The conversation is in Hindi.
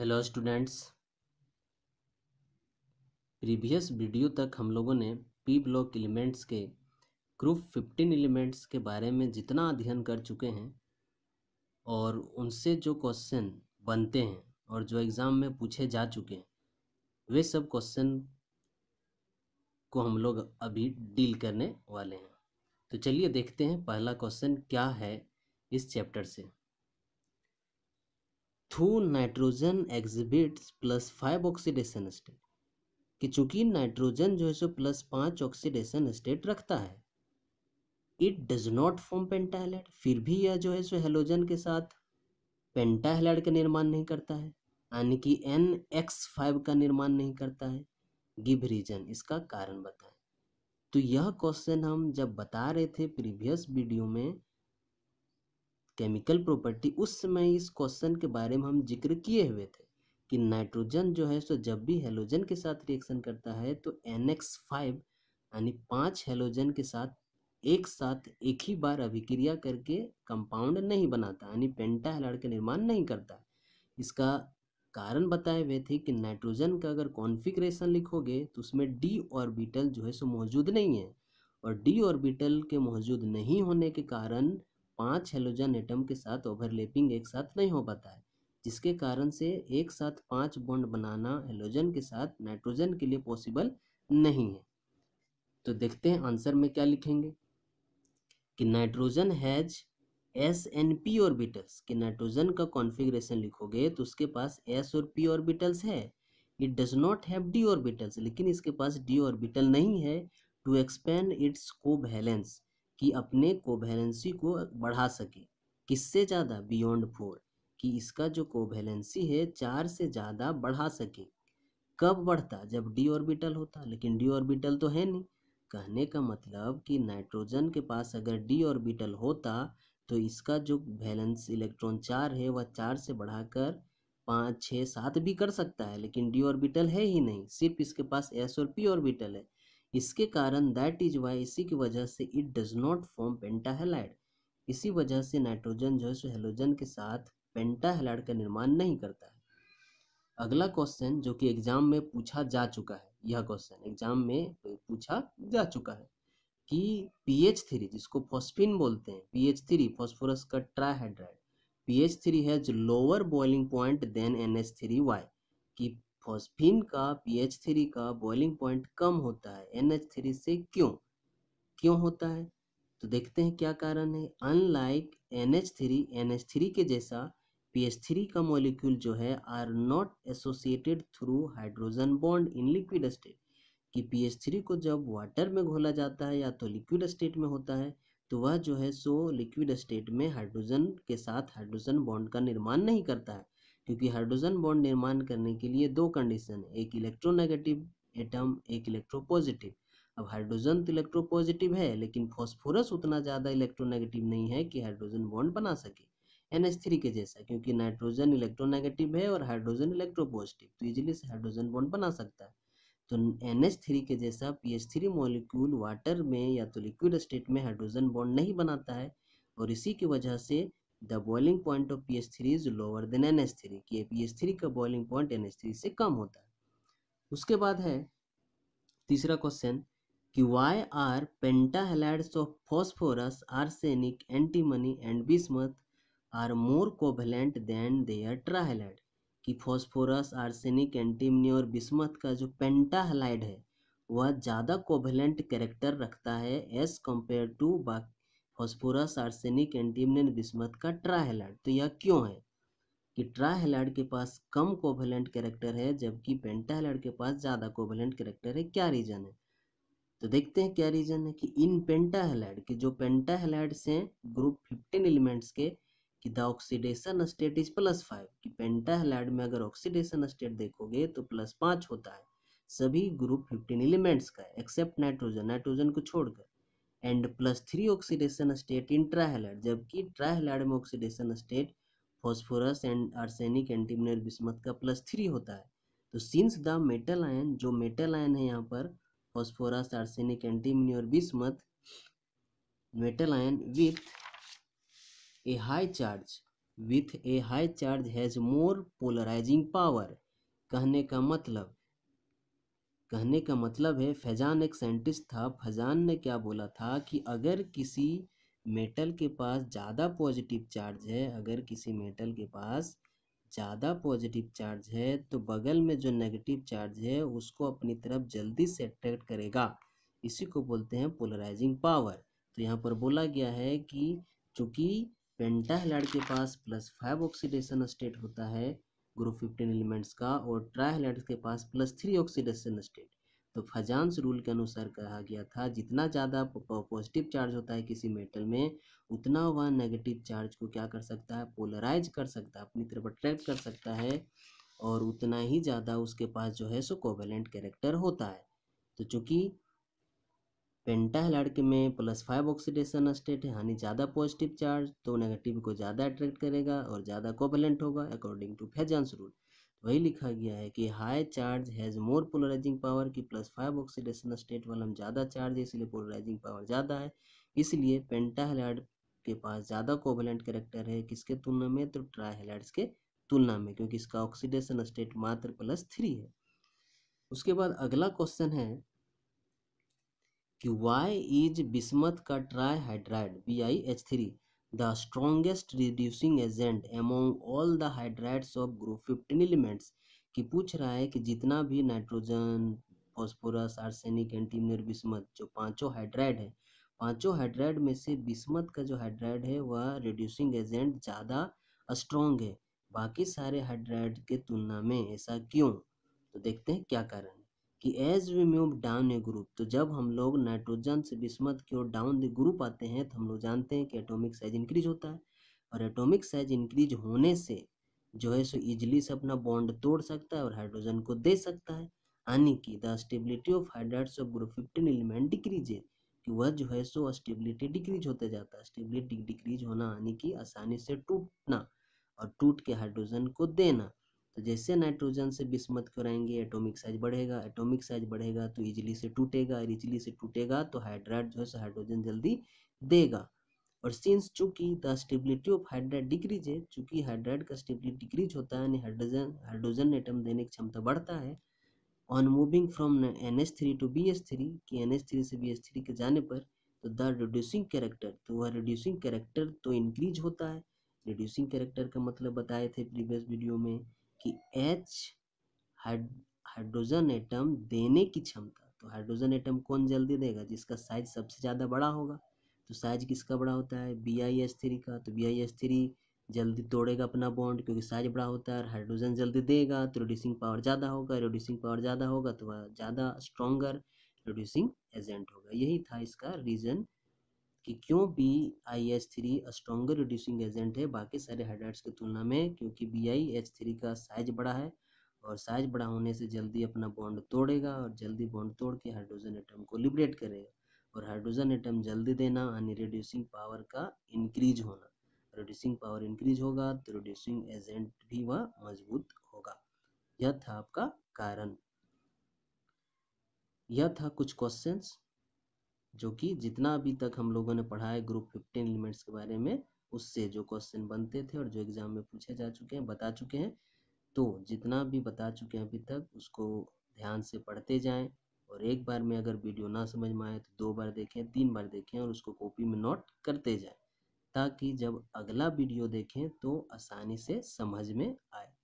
हेलो स्टूडेंट्स प्रीवियस वीडियो तक हम लोगों ने पी ब्लॉक एलिमेंट्स के ग्रुप फिफ्टीन एलिमेंट्स के बारे में जितना अध्ययन कर चुके हैं और उनसे जो क्वेश्चन बनते हैं और जो एग्ज़ाम में पूछे जा चुके हैं वे सब क्वेश्चन को हम लोग अभी डील करने वाले हैं तो चलिए देखते हैं पहला क्वेश्चन क्या है इस चैप्टर से through nitrogen exhibits plus five oxidation state कि चूंकि नाइट्रोजन जो है सो प्लस पाँच ऑक्सीडेशन स्टेट रखता है it does not form pentahalide फिर भी यह जो है सो हेलोजन के साथ पेंटाहेलाइड का निर्माण नहीं करता है यानी कि एन एक्स फाइव का निर्माण नहीं करता है गिव रीजन इसका कारण बताएं तो यह क्वेश्चन हम जब बता रहे थे प्रीवियस वीडियो में केमिकल प्रॉपर्टी उस समय इस क्वेश्चन के बारे में हम जिक्र किए हुए थे कि नाइट्रोजन जो है सो जब भी हेलोजन के साथ रिएक्शन करता है तो एन एक्स फाइव यानी पाँच हेलोजन के साथ एक साथ एक ही बार अभिक्रिया करके कंपाउंड नहीं बनाता यानी पेंटा हेलाड़ का निर्माण नहीं करता इसका कारण बताए हुए थे कि नाइट्रोजन का अगर कॉन्फिग्रेशन लिखोगे तो उसमें डी ऑर्बिटल जो है सो मौजूद नहीं है और डी ऑर्बिटल के मौजूद नहीं होने के कारण पांच हेलोजन एटम के साथ ओवरलैपिंग एक साथ नहीं हो पाता है जिसके कारण से एक साथ पांच बॉन्ड बनाना हेलोजन के साथ नाइट्रोजन के लिए पॉसिबल नहीं है तो देखते हैं आंसर में क्या लिखेंगे कि nitrogen has s and p orbitals कि नाइट्रोजन का कॉन्फ़िगरेशन लिखोगे तो उसके पास एस और पी ऑर्बिटल्स है it does not have d orbitals लेकिन इसके पास डी ऑर्बिटल नहीं है टू एक्सपेंड इट्स को बैलेंस कि अपने कोवेलेंसी को बढ़ा सके किससे ज़्यादा बियॉन्ड फोर कि इसका जो कोवेलेंसी है चार से ज़्यादा बढ़ा सके कब बढ़ता जब डी ऑर्बिटल होता लेकिन डी ऑर्बिटल तो है नहीं कहने का मतलब कि नाइट्रोजन के पास अगर डी ऑर्बिटल होता तो इसका जो बैलेंस इलेक्ट्रॉन चार है वह चार से बढ़ाकर पाँच छः सात भी कर सकता है लेकिन डी ऑर्बिटल है ही नहीं सिर्फ इसके पास एस और पी ऑर्बिटल है इसके कारण दैट इज वाई इसी की वजह से it does not form pentahalide इसी वजह से नाइट्रोजन जो है सो हेलोजन के साथ पेंटाहेलाइड का निर्माण नहीं करता है अगला क्वेश्चन जो कि एग्जाम में पूछा जा चुका है यह क्वेश्चन एग्जाम में पूछा जा चुका है कि पी एच थ्री जिसको फॉस्फिन बोलते हैं पी एच थ्री फॉस्फोरस का trihydride P H three has lower boiling point than N H three why कि फॉस्फिन का पीएच थ्री का बॉइलिंग पॉइंट कम होता है एनएच थ्री से क्यों क्यों होता है तो देखते हैं क्या कारण है unlike N H three N H three के जैसा पी एच थ्री का मॉलिक्यूल जो है are not associated through hydrogen bond in liquid state कि पी एच थ्री को जब वाटर में घोला जाता है या तो लिक्विड स्टेट में होता है तो वह जो है सो लिक्विड स्टेट में हाइड्रोजन के साथ हाइड्रोजन बॉन्ड का निर्माण नहीं करता है क्योंकि हाइड्रोजन बॉन्ड निर्माण करने के लिए दो कंडीशन एक इलेक्ट्रोनेगेटिव एटम एक इलेक्ट्रोपॉजिटिव अब हाइड्रोजन तो इलेक्ट्रोपॉजिटिव है लेकिन फॉस्फोरस उतना ज़्यादा इलेक्ट्रोनेगेटिव नहीं है कि हाइड्रोजन बॉन्ड बना सके एन एच थ्री के जैसा क्योंकि नाइट्रोजन इलेक्ट्रोनेगेटिव है और हाइड्रोजन इलेक्ट्रोपॉजिटिव तो इजिली से हाइड्रोजन बॉन्ड बना सकता है तो एन एच थ्री के जैसा P H three molecule water में या तो लिक्विड स्टेट में हाइड्रोजन बॉन्ड नहीं बनाता है और इसी की वजह से the boiling point of P H three is lower than N H three कि पी एच थ्री का boiling point N H three से कम होता है उसके बाद है तीसरा क्वेश्चन कि why are pentahalides of phosphorus arsenic antimony and bismuth are more covalent than their trihalide कि फॉस्फोरस आर्सेनिक एंटीमनी और बिस्मथ का जो पेंटाहेलाइड है वह ज़्यादा कोवेलेंट कैरेक्टर रखता है एज कम्पेयर टू बाकी फॉस्फोरस आर्सेनिक एंटीमन बिस्मत का ट्राहेलाइड तो यह क्यों है कि ट्राहेलाइड के पास कम कोवेलेंट कैरेक्टर है जबकि पेंटाहेलाइड के पास ज़्यादा कोवेलेंट कैरेक्टर है क्या रीज़न है तो देखते हैं क्या रीज़न है कि इन पेंटाहेलाइड के जो पेंटाहेलाइड से ग्रुप फिफ्टीन एलिमेंट्स के कि the oxidation state is plus five कि पेंटाहेलाइड में अगर ऑक्सीडेशन स्टेट देखोगे तो प्लस पाँच होता है सभी ग्रुप फिफ्टीन एलिमेंट्स का एक्सेप्ट नाइट्रोजन नाइट्रोजन को छोड़कर and plus three oxidation state in trihalide जबकि ट्राहेलाइड में oxidation state phosphorus and arsenic antimony bismuth का प्लस थ्री होता है तो सिंस द मेटल आयन जो मेटल आयन है यहाँ पर phosphorus arsenic antimony bismuth metal ion with a high charge with a high charge has more polarising power कहने का मतलब कहने का मतलब है फैजान एक साइंटिस्ट था फैजान ने क्या बोला था कि अगर किसी मेटल के पास ज़्यादा पॉजिटिव चार्ज है अगर किसी मेटल के पास ज़्यादा पॉजिटिव चार्ज है तो बगल में जो नेगेटिव चार्ज है उसको अपनी तरफ जल्दी से अट्रैक्ट करेगा इसी को बोलते हैं पोलराइजिंग पावर तो यहाँ पर बोला गया है कि चूँकि पेंटाहलाइड के पास प्लस फाइव ऑक्सीडेशन स्टेट होता है ग्रुप फिफ्टीन एलिमेंट्स का और ट्राइहलाइड्स के पास प्लस थ्री ऑक्सीडेशन स्टेट तो फजांस रूल के अनुसार कहा गया था जितना ज़्यादा पॉजिटिव चार्ज होता है किसी मेटल में उतना वह नेगेटिव चार्ज को क्या कर सकता है पोलराइज कर सकता है अपनी तरफ अट्रैक्ट कर सकता है और उतना ही ज़्यादा उसके पास जो है सो कोवेलेंट कैरेक्टर होता है तो चूँकि पेंटाइल आर्क में प्लस फाइव ऑक्सीडेशन स्टेट है यानी ज़्यादा पॉजिटिव चार्ज तो नेगेटिव को ज़्यादा अट्रैक्ट करेगा और ज़्यादा कोवेलेंट होगा अकॉर्डिंग टू फेजांस रूल वही लिखा गया है कि high charge has more polarising power की प्लस फाइव ऑक्सीडेशन स्टेट वाला हम ज़्यादा चार्ज है इसलिए पोलराइजिंग पावर ज़्यादा है इसलिए पेंटाहेलाइड के पास ज़्यादा कोवेलेंट करेक्टर है किसके तुलना में तो ट्राहेलाइड्स के तुलना में क्योंकि इसका ऑक्सीडेशन स्टेट मात्र प्लस थ्री है उसके बाद अगला क्वेश्चन है कि वाई इज बिस्मत का trihydride B I H three the strongest reducing agent among all the hydrides of group fifteen elements कि पूछ रहा है कि जितना भी nitrogen phosphorus arsenic antimony bismuth जो पांचों हाइड्राइड है पांचों हाइड्राइड में से बिस्मत का जो हाइड्राइड है वह रिड्यूसिंग एजेंट ज़्यादा स्ट्रोंग है बाकी सारे हाइड्राइड के तुलना में ऐसा क्यों तो देखते हैं क्या कारण कि as we move down a group तो जब हम लोग नाइट्रोजन से बिस्मत की ओर डाउन द ग्रुप आते हैं तो हम लोग जानते हैं कि एटॉमिक साइज इंक्रीज होता है और एटॉमिक साइज इंक्रीज होने से जो है सो इजिली से अपना बॉन्ड तोड़ सकता है और हाइड्रोजन को दे सकता है यानी कि the stability of hydrides of group fifteen element decrease है कि वह जो है सो स्टेबिलिटी डिक्रीज होते जाता है स्टेबिलिटी डिक्रीज होना यानी कि आसानी से टूटना और टूट के हाइड्रोजन को देना तो जैसे नाइट्रोजन से बिस्मत कराएंगे एटॉमिक साइज बढ़ेगा एटॉमिक साइज बढ़ेगा तो इजिली से टूटेगा और इजिली से टूटेगा तो हाइड्राइड जो है हाइड्रोजन जल्दी देगा और सिंस चूंकि the stability of hydride decrease है चूंकि हाइड्राइड का स्टेबिलिटी डिक्रीज होता है यानी हाइड्रोजन हाइड्रोजन एटम देने की क्षमता बढ़ता है on moving from N H three to B H three कि एन एच थ्री से बी एच थ्री के जाने पर तो द रिड्यूसिंग कैरेक्टर तो वह रिड्यूसिंग कैरेक्टर तो इंक्रीज होता है रिड्यूसिंग कैरेक्टर का मतलब बताए थे प्रीवियस वीडियो में कि एच हाइड्रोजन एटम देने की क्षमता तो हाइड्रोजन एटम कौन जल्दी देगा जिसका साइज सबसे ज़्यादा बड़ा होगा तो साइज किसका बड़ा होता है बी आई एस थ्री का तो बी आई एस थ्री जल्दी तोड़ेगा अपना बॉन्ड क्योंकि साइज बड़ा होता है और हाइड्रोजन जल्दी देगा तो रिड्यूसिंग पावर ज़्यादा होगा रिड्यूसिंग पावर ज़्यादा होगा तो वह ज़्यादा स्ट्रॉन्गर रिड्यूसिंग एजेंट होगा यही था इसका रीज़न कि क्यों B I H three stronger reducing agent है बाकी सारे हाइड्राइड्स की तुलना में क्योंकि बी आई एच थ्री का साइज बड़ा है और साइज बड़ा होने से जल्दी अपना बॉन्ड तोड़ेगा और जल्दी बॉन्ड तोड़ के हाइड्रोजन एटम को लिबरेट करेगा और हाइड्रोजन एटम जल्दी देना यानी रिड्यूसिंग पावर का इंक्रीज होना रिड्यूसिंग पावर इंक्रीज होगा तो रिड्यूसिंग एजेंट भी वह मजबूत होगा यह था आपका कारण यह था कुछ क्वेश्चंस जो कि जितना अभी तक हम लोगों ने पढ़ा है ग्रुप फिफ्टीन एलिमेंट्स के बारे में उससे जो क्वेश्चन बनते थे और जो एग्जाम में पूछे जा चुके हैं बता चुके हैं तो जितना भी बता चुके हैं अभी तक उसको ध्यान से पढ़ते जाएं और एक बार में अगर वीडियो ना समझ में आए तो दो बार देखें तीन बार देखें और उसको कॉपी में नोट करते जाएं ताकि जब अगला वीडियो देखें तो आसानी से समझ में आए